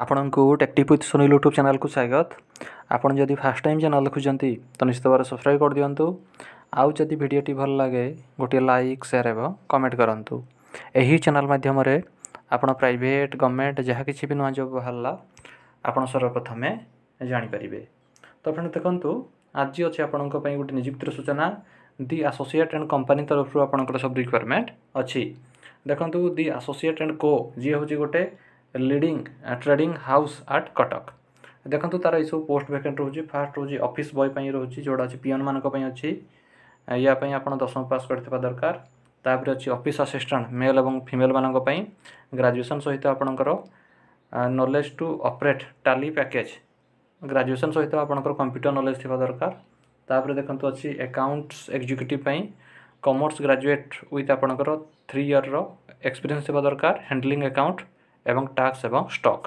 ଆପଣଙ୍କୁ ଟେକ୍ଟିଭ୍ with Sunil YouTube ଚ୍ୟାନେଲ୍କୁ ସ୍ୱାଗତ ଆପଣ ଯଦି ଫାର୍ଷ୍ଟ ଟାଇମ୍ ଚ୍ୟାନେଲ୍ ଦେଖୁଛନ୍ତି ତ ନିଶ୍ଚିତ ଭାବରେ ସବସ୍କ୍ରାଇବ୍ କରିଦିଅନ୍ତୁ ଆଉ ଯଦି ଭିଡ଼ିଓଟି ଭଲ ଲାଗେ ଗୋଟିଏ ଲାଇକ୍ ସେୟାର୍ ଏବଂ କମେଣ୍ଟ କରନ୍ତୁ ଏହି ଚ୍ୟାନେଲ୍ ମାଧ୍ୟମରେ ଆପଣ ପ୍ରାଇଭେଟ୍ ଗଭର୍ଣ୍ଣମେଣ୍ଟ ଯାହା କିଛି ବି ନୂଆ ଜବ୍ ବାହାରିଲା ଆପଣ ସର୍ବପ୍ରଥମେ ଜାଣିପାରିବେ ତ ଆପଣ ଦେଖନ୍ତୁ ଆଜି ଅଛି ଆପଣଙ୍କ ପାଇଁ ଗୋଟେ ନିଯୁକ୍ତିର ସୂଚନା ଦି ଆସୋସିଏଟ୍ ଆଣ୍ଡ କମ୍ପାନୀ ତରଫରୁ ଆପଣଙ୍କର ସବୁ ରିକ୍ୱାରମେଣ୍ଟ ଅଛି ଦେଖନ୍ତୁ ଦି ଆସୋସିଏଟ୍ ଆଣ୍ଡ କୋ ଯିଏ ହେଉଛି ଗୋଟେ leading trading house at Cuttack देखो तार यू पोस्ट भैकेट रोज फास्ट रोज अफिस् बॉय रोचे जोड़ा अच्छे पिअन मान या आप दशम पास कर दरकार तापर अच्छी अफिस् आसीस्टांट मेल और फिमेल मानक ग्राजुएसन सहित आपणकर नलेज टू अपरेट टाली पैकेज ग्राजुएसन सहित आप कंप्यूटर नलेज थ दरकार तापर देखो अच्छी एकाउंट्स एक्जिक्यूटिवी कमर्स ग्राजुएट विथ आपंकर थ्री इयर एक्सपीरियंस दरकार हैंडलींग आकाउंट एवं टैक्स एवं स्टॉक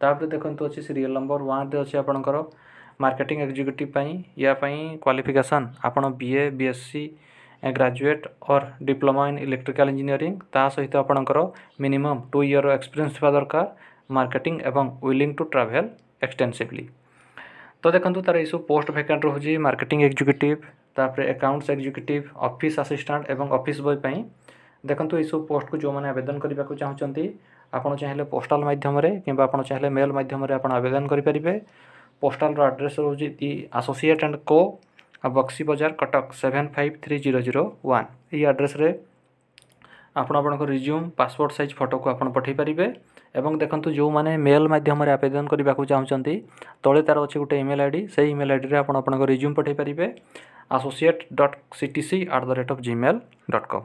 तापर देखते अच्छे सीरीयल नंबर वन अच्छे आप मार्केटिंग एक्जिक्यूटिवपी या क्वाफिकेसन आपत बीए बीएससी ग्रेजुएट और डिप्लोमा इन इलेक्ट्रिकल इंजीनियरिंग सहित आपंकर मिनिमम टू इयर एक्सपीरियंस थी दरकार मार्केटिंग एवं विलिंग टू ट्रावेल एक्सटेनसीवली तो देखो तार यू पोस्ट भैकेट रोज मार्केटिंग एक्जिक्यूटिव तापर एकाउंट्स एक्जिक्यूटिव अफिस् आसीस्टाट और अफिस् बय देखो यू पोस्ट को जो मैंने आवेदन करने को चाहते ଆପଣ ଚାହିଁଲେ ପୋଷ୍ଟାଲ ମାଧ୍ୟମରେ କିମ୍ବା ଆପଣ ଚାହିଁଲେ ମେଲ୍ ମାଧ୍ୟମରେ ଆପଣ ଆବେଦନ କରିପାରିବେ ପୋଷ୍ଟାଲର ଆଡ୍ରେସ୍ ରହୁଛି the associate and co Bakshi Bazar Cuttack seven five three zero zero one ଏହି ଆଡ୍ରେସ୍ରେ ଆପଣ ଆପଣଙ୍କ ରିଜ୍ୟୁମ୍ ପାସପୋର୍ଟ ସାଇଜ୍ ଫଟୋକୁ ଆପଣ ପଠାଇ ପାରିବେ ଏବଂ ଦେଖନ୍ତୁ ଯେଉଁମାନେ ମେଲ୍ ମାଧ୍ୟମରେ ଆବେଦନ କରିବାକୁ ଚାହୁଁଛନ୍ତି ତଳେ ତା'ର ଅଛି ଗୋଟେ ଇମେଲ୍ ଆଇ ଡ଼ି ସେଇ ଇମେଲ୍ ଆଇଡ଼ିରେ ଆପଣ ଆପଣଙ୍କ ରିଜ୍ୟୁମ୍ ପଠାଇ ପାରିବେ associate dot C T C at the rate of Gmail dot com